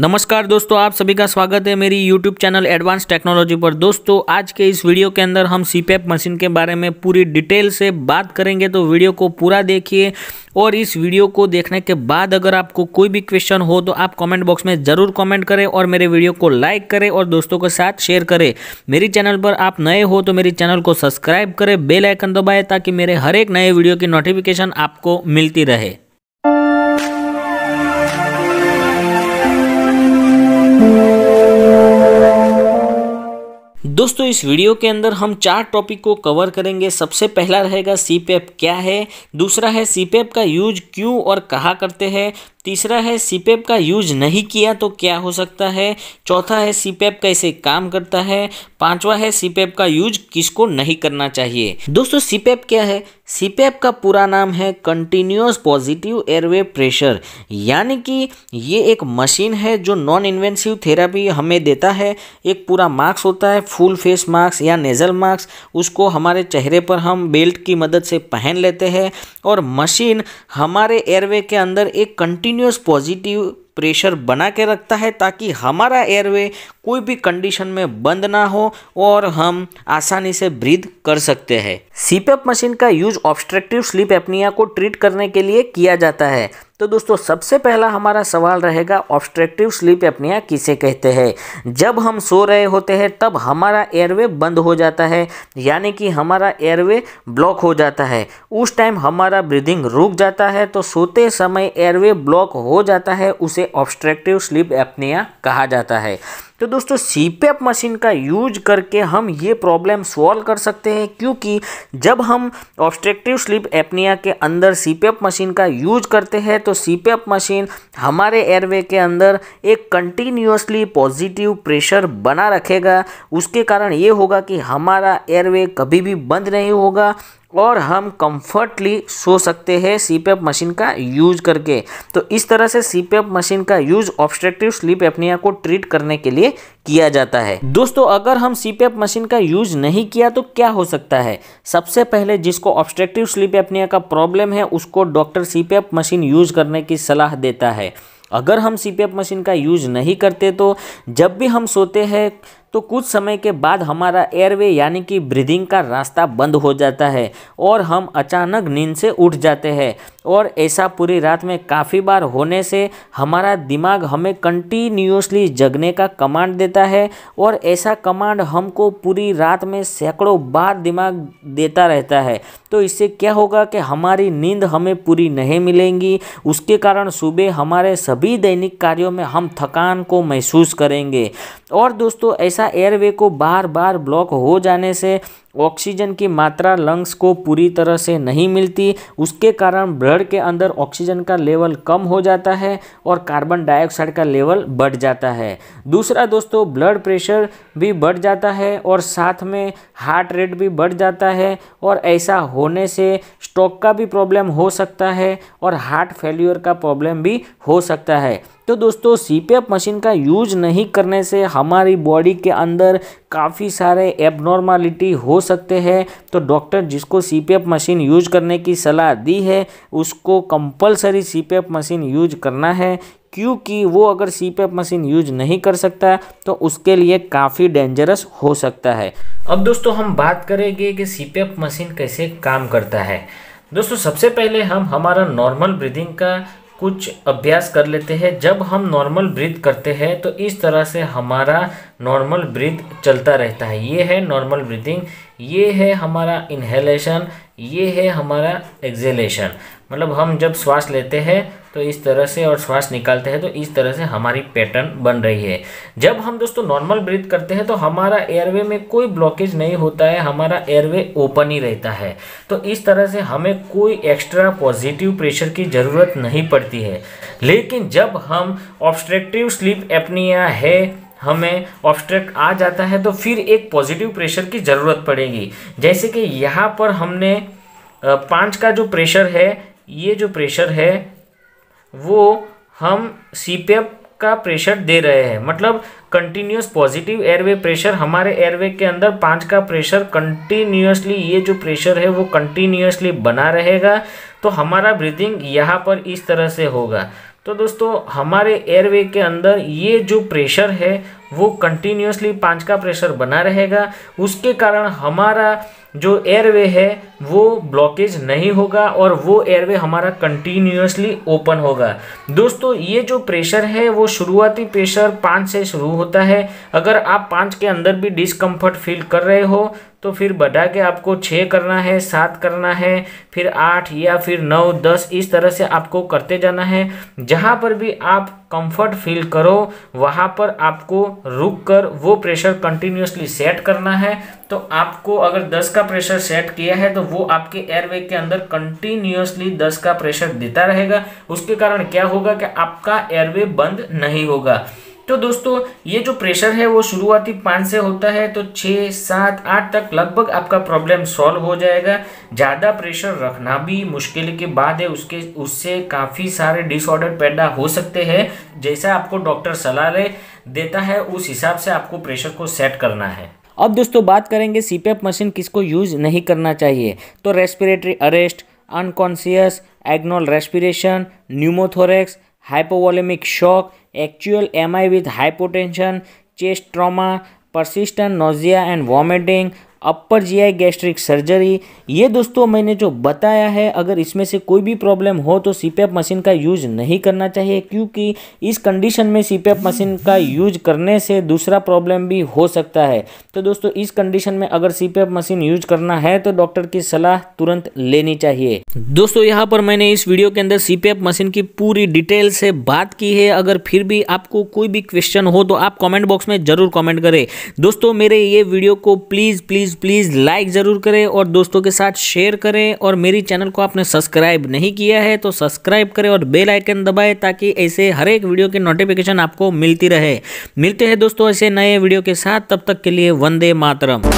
नमस्कार दोस्तों आप सभी का स्वागत है मेरी यूट्यूब चैनल एडवांस टेक्नोलॉजी पर दोस्तों आज के इस वीडियो के अंदर हम सी मशीन के बारे में पूरी डिटेल से बात करेंगे तो वीडियो को पूरा देखिए और इस वीडियो को देखने के बाद अगर आपको कोई भी क्वेश्चन हो तो आप कमेंट बॉक्स में ज़रूर कमेंट करें और मेरे वीडियो को लाइक करें और दोस्तों के साथ शेयर करें मेरी चैनल पर आप नए हो तो मेरी चैनल को सब्सक्राइब करें बेलाइकन दबाएँ ताकि मेरे हर एक नए वीडियो की नोटिफिकेशन आपको मिलती रहे दोस्तों इस वीडियो के अंदर हम चार टॉपिक को कवर करेंगे सबसे पहला रहेगा सी क्या है दूसरा है सी का यूज क्यों और कहा करते हैं तीसरा है सीपेप e का यूज नहीं किया तो क्या हो सकता है चौथा है सीपेप e कैसे काम करता है पांचवा है सीपेप e का यूज किसको नहीं करना चाहिए दोस्तों सीपेप क्या है सीपेप का पूरा नाम है कंटिन्यूस पॉजिटिव एयरवे प्रेशर यानी कि ये एक मशीन है जो नॉन इन्वेंसिव थेरापी हमें देता है एक पूरा मास्क होता है फुल फेस मास्क या नेजल मास्क उसको हमारे चेहरे पर हम बेल्ट की मदद से पहन लेते हैं और मशीन हमारे एयरवे के अंदर एक कंटिन्यू कंटिन्यूस पॉजिटिव प्रेशर बना के रखता है ताकि हमारा एयरवे कोई भी कंडीशन में बंद ना हो और हम आसानी से ब्रीद कर सकते हैं सीपेप मशीन का यूज ऑब्स्ट्रक्टिव स्लीप एपनिया को ट्रीट करने के लिए किया जाता है तो दोस्तों सबसे पहला हमारा सवाल रहेगा ऑब्स्ट्रेक्टिव स्लीप अपनिया किसे कहते हैं जब हम सो रहे होते हैं तब हमारा एयरवे बंद हो जाता है यानी कि हमारा एयरवे ब्लॉक हो जाता है उस टाइम हमारा ब्रीदिंग रुक जाता है तो सोते समय एयरवे ब्लॉक हो जाता है उसे ऑब्स्ट्रेक्टिव स्लीप अपनिया कहा जाता है तो दोस्तों सी मशीन का यूज करके हम ये प्रॉब्लम सॉल्व कर सकते हैं क्योंकि जब हम ऑब्स्ट्रेक्टिव स्लीप एपनिया के अंदर सी मशीन का यूज करते हैं तो सी मशीन हमारे एयरवे के अंदर एक कंटिन्यूसली पॉजिटिव प्रेशर बना रखेगा उसके कारण ये होगा कि हमारा एयरवे कभी भी बंद नहीं होगा और हम कंफर्टली सो सकते हैं सी मशीन का यूज करके तो इस तरह से सी मशीन का यूज ऑब्स्ट्रक्टिव स्लीप एपनिया को ट्रीट करने के लिए किया जाता है दोस्तों अगर हम सी मशीन का यूज नहीं किया तो क्या हो सकता है सबसे पहले जिसको ऑब्स्ट्रक्टिव स्लीप एपनिया का प्रॉब्लम है उसको डॉक्टर सी मशीन यूज करने की सलाह देता है अगर हम सी मशीन का यूज नहीं करते तो जब भी हम सोते हैं तो कुछ समय के बाद हमारा एयरवे यानी कि ब्रीदिंग का रास्ता बंद हो जाता है और हम अचानक नींद से उठ जाते हैं और ऐसा पूरी रात में काफ़ी बार होने से हमारा दिमाग हमें कंटिन्यूसली जगने का कमांड देता है और ऐसा कमांड हमको पूरी रात में सैकड़ों बार दिमाग देता रहता है तो इससे क्या होगा कि हमारी नींद हमें पूरी नहीं मिलेंगी उसके कारण सुबह हमारे सभी दैनिक कार्यों में हम थकान को महसूस करेंगे और दोस्तों ऐसा एयरवे को बार बार ब्लॉक हो जाने से ऑक्सीजन की मात्रा लंग्स को पूरी तरह से नहीं मिलती उसके कारण ब्लड के अंदर ऑक्सीजन का लेवल कम हो जाता है और कार्बन डाइऑक्साइड का लेवल बढ़ जाता है दूसरा दोस्तों ब्लड प्रेशर भी बढ़ जाता है और साथ में हार्ट रेट भी बढ़ जाता है और ऐसा होने से स्ट्रोक का भी प्रॉब्लम हो सकता है और हार्ट फेल्यूर का प्रॉब्लम भी हो सकता है तो दोस्तों सी मशीन का यूज नहीं करने से हमारी बॉडी के अंदर काफ़ी सारे एबनॉर्मालिटी हो सकते हैं तो डॉक्टर जिसको सीपीएफ मशीन यूज करने की सलाह दी है उसको कंपलसरी एफ मशीन यूज करना है क्योंकि वो अगर एफ मशीन यूज नहीं कर सकता तो उसके लिए काफ़ी डेंजरस हो सकता है अब दोस्तों हम बात करेंगे कि एफ मशीन कैसे काम करता है दोस्तों सबसे पहले हम हमारा नॉर्मल ब्रीदिंग का कुछ अभ्यास कर लेते हैं जब हम नॉर्मल ब्रीथ करते हैं तो इस तरह से हमारा नॉर्मल ब्रीथ चलता रहता है ये है नॉर्मल ब्रीथिंग ये है हमारा इन्हेलेशन ये है हमारा एक्जेलेशन मतलब हम जब श्वास लेते हैं तो इस तरह से और श्वास निकालते हैं तो इस तरह से हमारी पैटर्न बन रही है जब हम दोस्तों नॉर्मल ब्रीथ करते हैं तो हमारा एयरवे में कोई ब्लॉकेज नहीं होता है हमारा एयरवे ओपन ही रहता है तो इस तरह से हमें कोई एक्स्ट्रा पॉजिटिव प्रेशर की ज़रूरत नहीं पड़ती है लेकिन जब हम ऑब्स्ट्रेक्टिव स्लीप एपनिया है हमें ऑब्स्ट्रेक्ट आ जाता है तो फिर एक पॉजिटिव प्रेशर की ज़रूरत पड़ेगी जैसे कि यहाँ पर हमने पाँच का जो प्रेशर है ये जो प्रेशर है वो हम सी का प्रेशर दे रहे हैं मतलब कंटिन्यूस पॉजिटिव एयरवे प्रेशर हमारे एयरवे के अंदर पाँच का प्रेशर कंटिन्यूसली ये जो प्रेशर है वो कंटिन्यूसली बना रहेगा तो हमारा ब्रीदिंग यहाँ पर इस तरह से होगा तो दोस्तों हमारे एयरवे के अंदर ये जो प्रेशर है वो कंटिन्यूसली पाँच का प्रेशर बना रहेगा उसके कारण हमारा जो एयरवे है वो ब्लॉकेज नहीं होगा और वो एयरवे हमारा कंटिन्यूसली ओपन होगा दोस्तों ये जो प्रेशर है वो शुरुआती प्रेशर पाँच से शुरू होता है अगर आप पाँच के अंदर भी डिसकम्फर्ट फील कर रहे हो तो फिर बढ़ा के आपको छः करना है सात करना है फिर आठ या फिर नौ दस इस तरह से आपको करते जाना है जहाँ पर भी आप कंफर्ट फील करो वहाँ पर आपको रुक कर वो प्रेशर कंटिन्यूसली सेट करना है तो आपको अगर 10 का प्रेशर सेट किया है तो वो आपके एयरवे के अंदर कंटिन्यूसली 10 का प्रेशर देता रहेगा उसके कारण क्या होगा कि आपका एयरवे बंद नहीं होगा तो दोस्तों ये जो प्रेशर है वो शुरुआती पाँच से होता है तो छः सात आठ तक लगभग आपका प्रॉब्लम सॉल्व हो जाएगा ज़्यादा प्रेशर रखना भी मुश्किल के बाद है उसके उससे काफ़ी सारे डिसऑर्डर पैदा हो सकते हैं जैसा आपको डॉक्टर सलाह रहे देता है उस हिसाब से आपको प्रेशर को सेट करना है अब दोस्तों बात करेंगे सीपीएफ मशीन किसको यूज़ नहीं करना चाहिए तो respiratory arrest unconscious agonal respiration pneumothorax hypovolaemic shock actual MI with hypotension chest trauma persistent nausea and vomiting upper GI gastric surgery ये दोस्तों मैंने जो बताया है अगर इसमें से कोई भी प्रॉब्लम हो तो सीपीएफ मशीन का यूज नहीं करना चाहिए क्योंकि इस कंडीशन में सीपीएफ मशीन का यूज करने से दूसरा प्रॉब्लम भी हो सकता है तो दोस्तों इस कंडीशन में अगर सीपीएफ मशीन यूज करना है तो डॉक्टर की सलाह तुरंत लेनी चाहिए दोस्तों यहाँ पर मैंने इस वीडियो के अंदर सीपीएफ मशीन की पूरी डिटेल से बात की है अगर फिर भी आपको कोई भी क्वेश्चन हो तो आप कॉमेंट बॉक्स में जरूर कॉमेंट करें दोस्तों मेरे ये वीडियो को please please please please like ज़रूर करें और दोस्तों के साथ शेयर करें और मेरी चैनल को आपने सब्सक्राइब नहीं किया है तो सब्सक्राइब करें और बेल आइकन दबाएं ताकि ऐसे हर एक वीडियो की नोटिफिकेशन आपको मिलती रहे मिलते हैं दोस्तों ऐसे नए वीडियो के साथ तब तक के लिए वंदे मातरम